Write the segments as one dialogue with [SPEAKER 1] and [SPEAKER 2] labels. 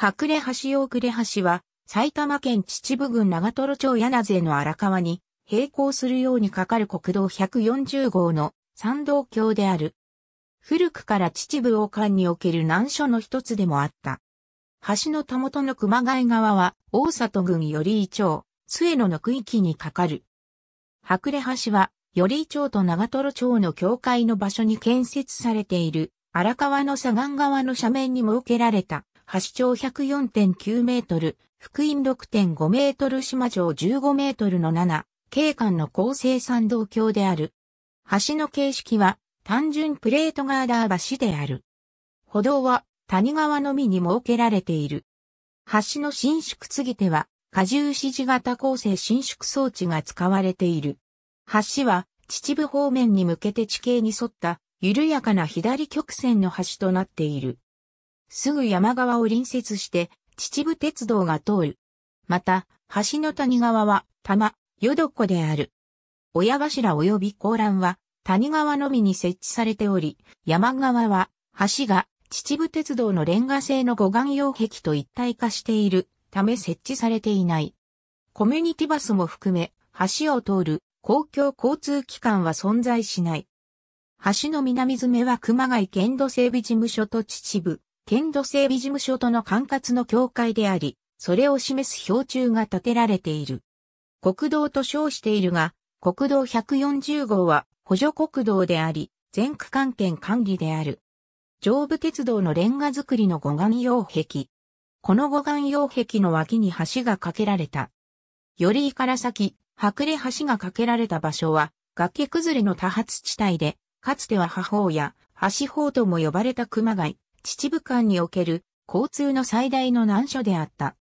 [SPEAKER 1] 白れ橋大暮橋は、埼玉県秩父郡長瀞町柳瀬の荒川に、並行するようにかかる国道140号の山道橋である。古くから秩父王冠における難所の一つでもあった。橋のたもとの熊谷川は、大里郡寄居町、末野の区域にかかる。白れ橋は、寄居町と長瀞町の境界の場所に建設されている、荒川の左岸側の斜面に設けられた橋長104.9メートル、福音6.5メートル島城15メートルの7、景観の構成参道橋である。橋の形式は単純プレートガーダー橋である。歩道は谷川のみに設けられている。橋の伸縮継ぎ手は、荷重支持型構成伸縮装置が使われている。橋は、秩父方面に向けて地形に沿った、緩やかな左曲線の橋となっている。すぐ山側を隣接して、秩父鉄道が通る。また、橋の谷側は、玉、淀子である。親柱及び高欄は、谷川のみに設置されており、山側は、橋が、秩父鉄道のレンガ製の護岸用壁と一体化しているため設置されていない。コミュニティバスも含め、橋を通る公共交通機関は存在しない。橋の南詰めは熊谷県土整備事務所と秩父、県土整備事務所との管轄の境界であり、それを示す標柱が建てられている。国道と称しているが、国道140号は補助国道であり、全区間圏管理である。上部鉄道のレンガ造りの護岸用壁。この護岸用壁の脇に橋が架けられた。よりから先、白れ橋が架けられた場所は、崖崩れの多発地帯で、かつては母峰や橋峰とも呼ばれた熊谷、秩父間における交通の最大の難所であった。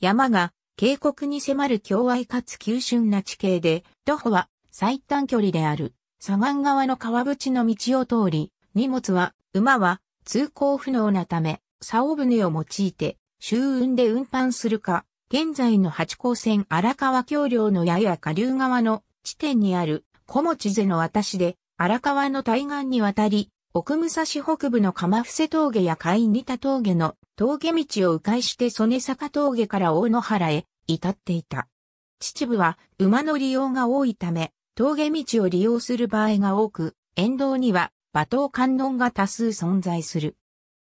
[SPEAKER 1] 山が渓谷に迫る境愛かつ急峻な地形で、徒歩は最短距離である左岸側の川淵の道を通り、荷物は、馬は通行不能なため、竿船を用いて、周運で運搬するか、現在の八甲線荒川橋梁のやや下流側の地点にある小持瀬の渡しで、荒川の対岸に渡り、奥武蔵北部の鎌伏峠や海利田峠の峠道を迂回して曽根坂峠から大野原へ至っていた。秩父は馬の利用が多いため、峠道を利用する場合が多く、沿道には馬頭観音が多数存在する。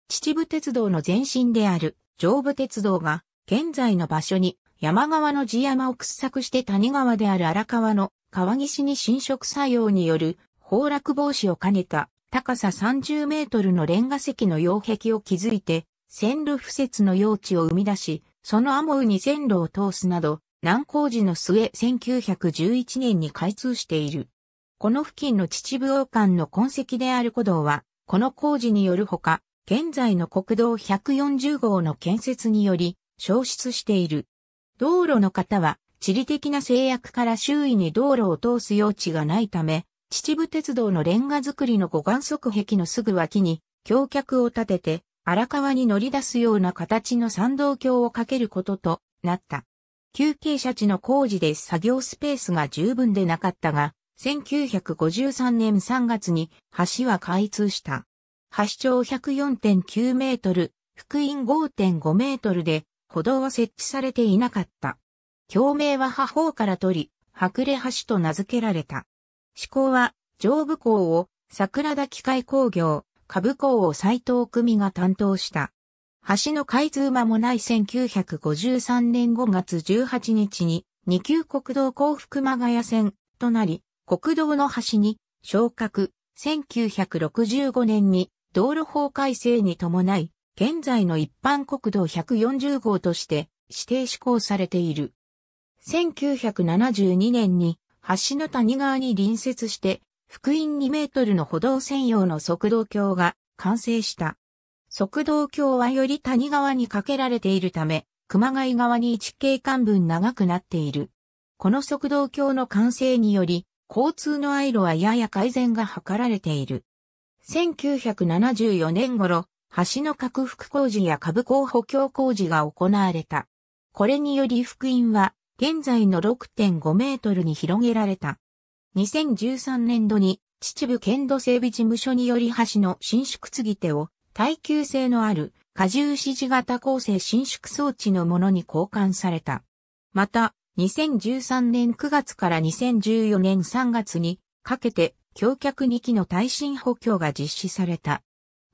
[SPEAKER 1] 秩父鉄道の前身である上部鉄道が現在の場所に山側の地山を掘削して谷川である荒川の川岸に侵食作用による崩落防止を兼ねた高さ30メートルのレンガ石の擁壁を築いて、線路敷設の用地を生み出し、そのアモウに線路を通すなど、難工事の末1911年に開通している。この付近の秩父王冠の痕跡である古道は、この工事によるほか、現在の国道140号の建設により、消失している。道路の方は、地理的な制約から周囲に道路を通す用地がないため、秩父鉄道のレンガ造りの五岸側壁のすぐ脇に、橋脚を立てて、荒川に乗り出すような形の参道橋を架けることとなった。休憩者地の工事で作業スペースが十分でなかったが、1953年3月に橋は開通した。橋長104.9メートル、福音5.5メートルで、歩道は設置されていなかった。橋名は破法から取り、白れ橋と名付けられた。志向は、上部校を桜田機械工業、下部校を斎藤組が担当した。橋の開通間もない1953年5月18日に、二級国道幸福間谷線となり、国道の橋に昇格、1965年に道路法改正に伴い、現在の一般国道140号として指定施行されている。1972年に橋の谷側に隣接して、福音2メートルの歩道専用の側道橋が完成した。側道橋はより谷側に架けられているため、熊谷側に一景間分長くなっている。この側道橋の完成により、交通のアイロはやや改善が図られている。1974年頃、橋の拡幅工事や株候補強工事が行われた。これにより福音は現在の6.5メートルに広げられた。2013年度に秩父県土整備事務所により橋の伸縮継ぎ手を耐久性のある荷重支持型構成伸縮装置のものに交換された。また、2013年9月から2014年3月にかけて橋脚2基の耐震補強が実施された。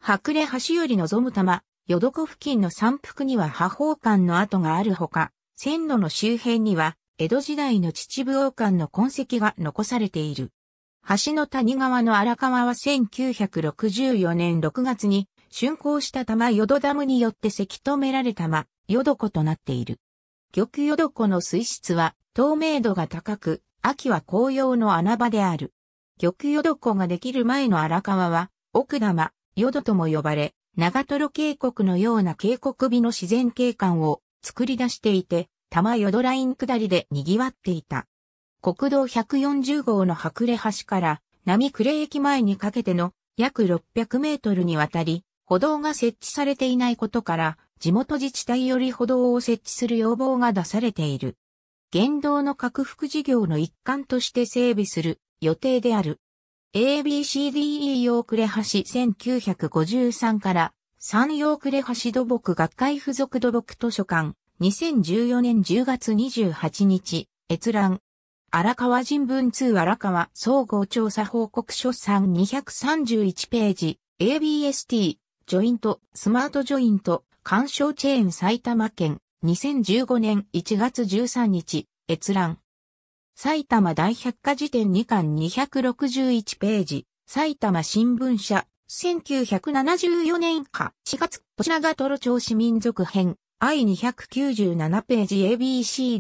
[SPEAKER 1] 白れ橋より望む玉、淀湖付近の山腹には破方間の跡があるほか、線路の周辺には、江戸時代の秩父王冠の痕跡が残されている。橋の谷川の荒川は1964年6月に竣工した玉淀ダムによってせき止められた玉淀湖となっている。玉淀湖の水質は透明度が高く、秋は紅葉の穴場である。玉淀湖ができる前の荒川は奥玉、淀とも呼ばれ、長瀞渓谷のような渓谷美の自然景観を作り出していて、玉淀ライン下りで賑わっていた。国道140号の白れ橋から並呉駅前にかけての約600メートルにわたり、歩道が設置されていないことから、地元自治体より歩道を設置する要望が出されている。現道の拡幅事業の一環として整備する予定である。ABCDE 用れ橋1953から山陽れ橋土木学会附属土木図書館、2014年10月28日、閲覧。荒川人文通荒川総合調査報告書3 231ページ、ABST、ジョイント、スマートジョイント、干渉チェーン埼玉県、2015年1月13日、閲覧。埼玉大百科事典2巻261ページ、埼玉新聞社、1974年か4月、星長ナトロ町市民族編、I297 ページ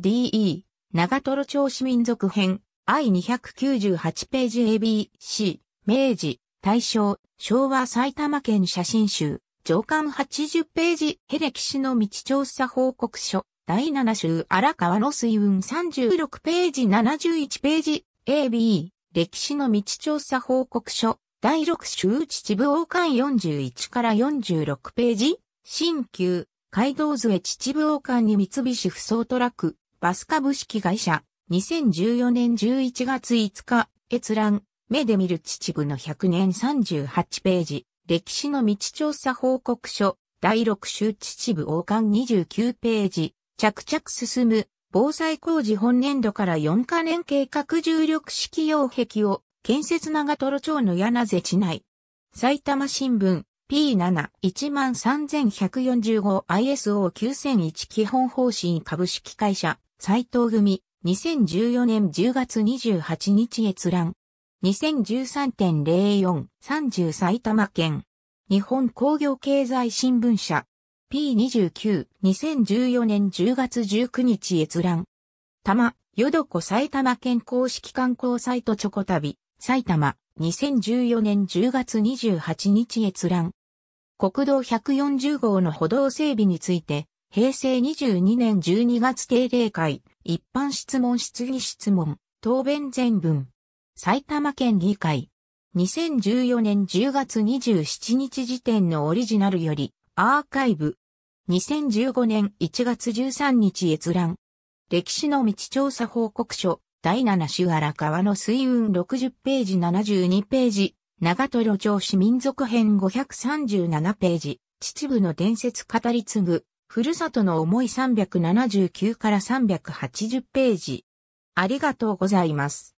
[SPEAKER 1] ABCDE、長トロ町市民族編、I298 ページ ABC、明治、大正、昭和埼玉県写真集、上巻80ページ、ヘレキシの道調査報告書、第7週荒川の水運36ページ71ページ、AB、歴史の道調査報告書、第6週秩父王冠41から46ページ、新旧、街道杖秩父王冠に三菱不走トラック、バス株式会社、2014年11月5日、閲覧、目で見る秩父の100年38ページ、歴史の道調査報告書、第6週秩父王冠29ページ、着々進む、防災工事本年度から4カ年計画重力式擁壁を建設長瀞町の柳瀬地内。埼玉新聞 P7-13145ISO9001 基本方針株式会社斉藤組2014年10月28日閲覧2013.0430埼玉県日本工業経済新聞社 P29-2014 年10月19日閲覧玉、よどこ埼玉県公式観光サイトチョコ旅埼玉、2014年10月28日閲覧。国道140号の歩道整備について、平成22年12月定例会、一般質問質疑質問、答弁全文。埼玉県議会。2014年10月27日時点のオリジナルより、アーカイブ。2015年1月13日閲覧。歴史の道調査報告書、第7種荒川の水運60ページ72ページ、長路町市民族編537ページ、秩父の伝説語り継ぐ、ふるさとの思い379から380ページ。ありがとうございます。